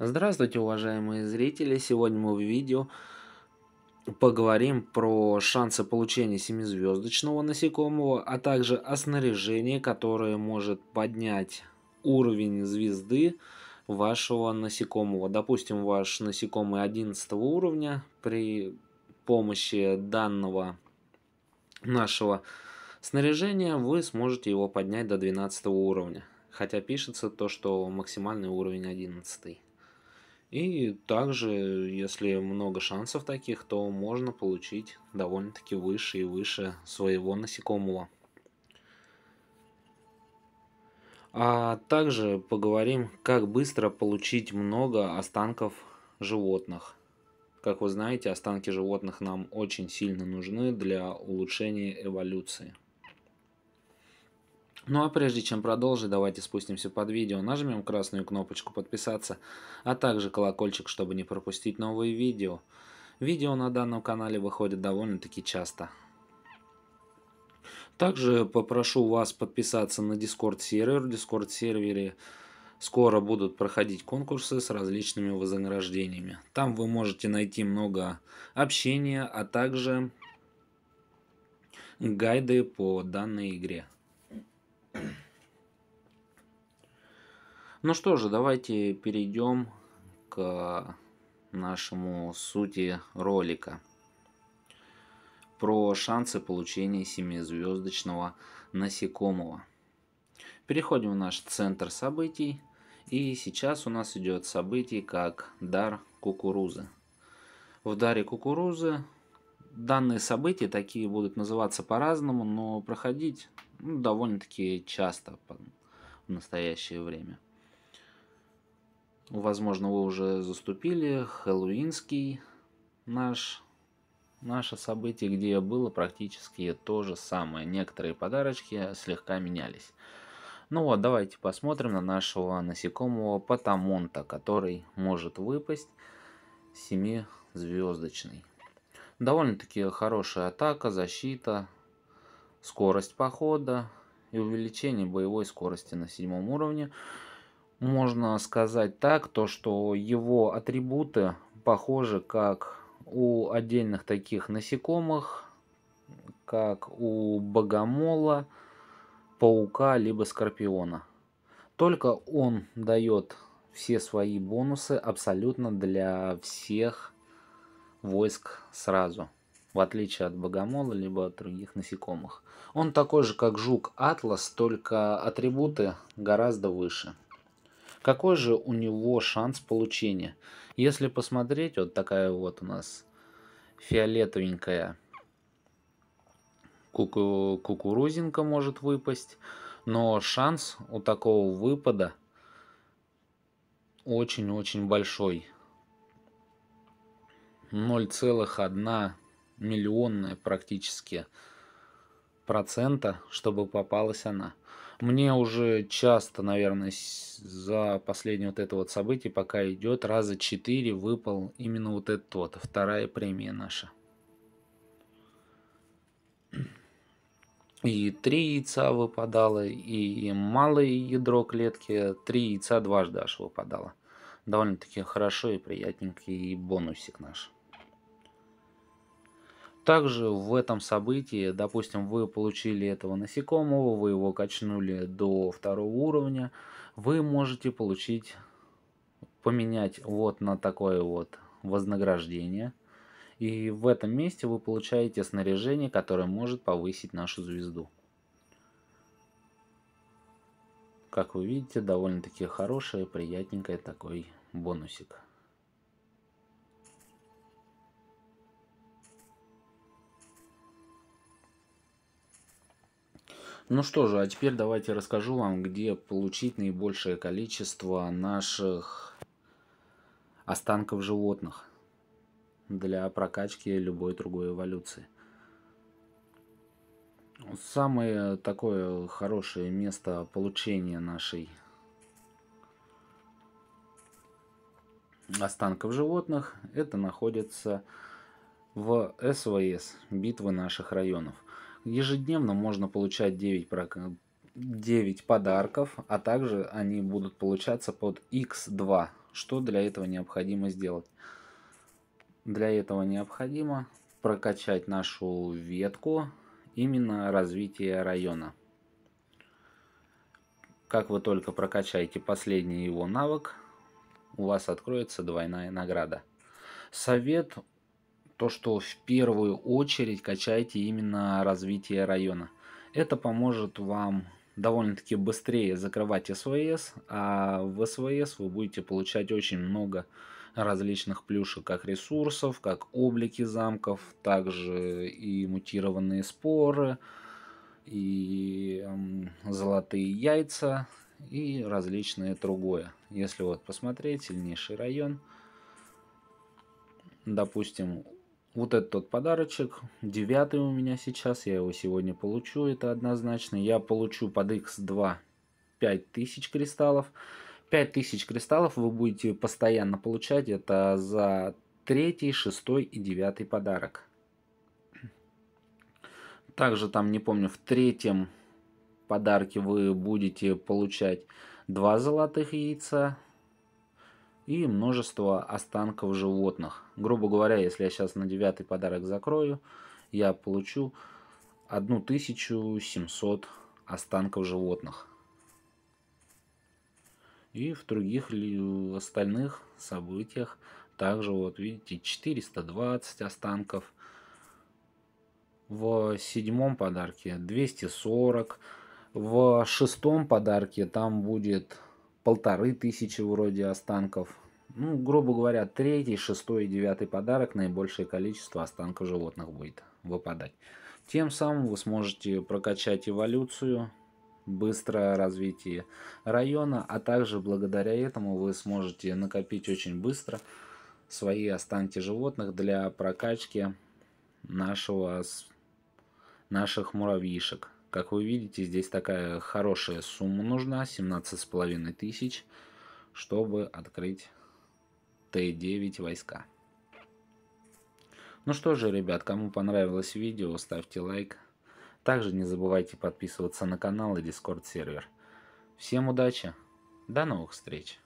Здравствуйте, уважаемые зрители! Сегодня мы в видео поговорим про шансы получения семизвездочного насекомого, а также о снаряжении, которое может поднять уровень звезды вашего насекомого. Допустим, ваш насекомый 11 уровня при помощи данного нашего снаряжения вы сможете его поднять до 12 уровня. Хотя пишется то, что максимальный уровень 11. И также, если много шансов таких, то можно получить довольно-таки выше и выше своего насекомого. А также поговорим, как быстро получить много останков животных. Как вы знаете, останки животных нам очень сильно нужны для улучшения эволюции. Ну а прежде чем продолжить, давайте спустимся под видео, нажмем красную кнопочку подписаться, а также колокольчик, чтобы не пропустить новые видео. Видео на данном канале выходит довольно-таки часто. Также попрошу вас подписаться на Discord сервер. В Discord сервере скоро будут проходить конкурсы с различными вознаграждениями. Там вы можете найти много общения, а также гайды по данной игре. Ну что же, давайте перейдем к нашему сути ролика про шансы получения семизвездочного насекомого. Переходим в наш центр событий. И сейчас у нас идет событие как дар кукурузы. В даре кукурузы данные события, такие будут называться по-разному, но проходить ну, довольно-таки часто в настоящее время. Возможно, вы уже заступили Хэллоуинский наш наше событие, где было практически то же самое. Некоторые подарочки слегка менялись. Ну вот, давайте посмотрим на нашего насекомого Патамонта, который может выпасть 7-звездочный. Довольно-таки хорошая атака, защита, скорость похода и увеличение боевой скорости на седьмом уровне. Можно сказать так, то что его атрибуты похожи как у отдельных таких насекомых, как у богомола, паука, либо скорпиона. Только он дает все свои бонусы абсолютно для всех войск сразу в отличие от богомола, либо от других насекомых. Он такой же, как жук-атлас, только атрибуты гораздо выше. Какой же у него шанс получения? Если посмотреть, вот такая вот у нас фиолетовенькая куку кукурузинка может выпасть, но шанс у такого выпада очень-очень большой. 0,1 миллионное практически процента, чтобы попалась она. Мне уже часто, наверное, за последнее вот это вот событие, пока идет, раза четыре выпал именно вот этот вот, вторая премия наша. И три яйца выпадало, и малое ядро клетки, три яйца дважды аж выпадало. Довольно-таки хорошо и приятненький бонусик наш. Также в этом событии, допустим, вы получили этого насекомого, вы его качнули до второго уровня, вы можете получить, поменять вот на такое вот вознаграждение. И в этом месте вы получаете снаряжение, которое может повысить нашу звезду. Как вы видите, довольно-таки хорошее, приятненькое такой бонусик. Ну что же, а теперь давайте расскажу вам, где получить наибольшее количество наших останков животных для прокачки любой другой эволюции. Самое такое хорошее место получения нашей останков животных это находится в СВС, битвы наших районов. Ежедневно можно получать 9, 9 подарков, а также они будут получаться под x2. Что для этого необходимо сделать? Для этого необходимо прокачать нашу ветку именно развития района. Как вы только прокачаете последний его навык, у вас откроется двойная награда. Совет то, что в первую очередь качайте именно развитие района. Это поможет вам довольно-таки быстрее закрывать СВС, а в СВС вы будете получать очень много различных плюшек, как ресурсов, как облики замков, также и мутированные споры, и золотые яйца, и различное другое. Если вот посмотреть, сильнейший район, допустим, вот этот тот подарочек, девятый у меня сейчас, я его сегодня получу, это однозначно. Я получу под x2 5000 кристаллов. 5000 кристаллов вы будете постоянно получать, это за третий, шестой и девятый подарок. Также там, не помню, в третьем подарке вы будете получать два золотых яйца, и множество останков животных. Грубо говоря, если я сейчас на девятый подарок закрою, я получу 1700 останков животных. И в других в остальных событиях также, вот видите, 420 останков. В седьмом подарке 240. В шестом подарке там будет полторы тысячи вроде останков. Ну, грубо говоря, третий, шестой и девятый подарок наибольшее количество останков животных будет выпадать. Тем самым вы сможете прокачать эволюцию, быстрое развитие района, а также благодаря этому вы сможете накопить очень быстро свои останки животных для прокачки нашего, наших муравьишек. Как вы видите, здесь такая хорошая сумма нужна, 17 с половиной тысяч, чтобы открыть Т-9 войска. Ну что же, ребят, кому понравилось видео, ставьте лайк. Также не забывайте подписываться на канал и дискорд сервер. Всем удачи, до новых встреч!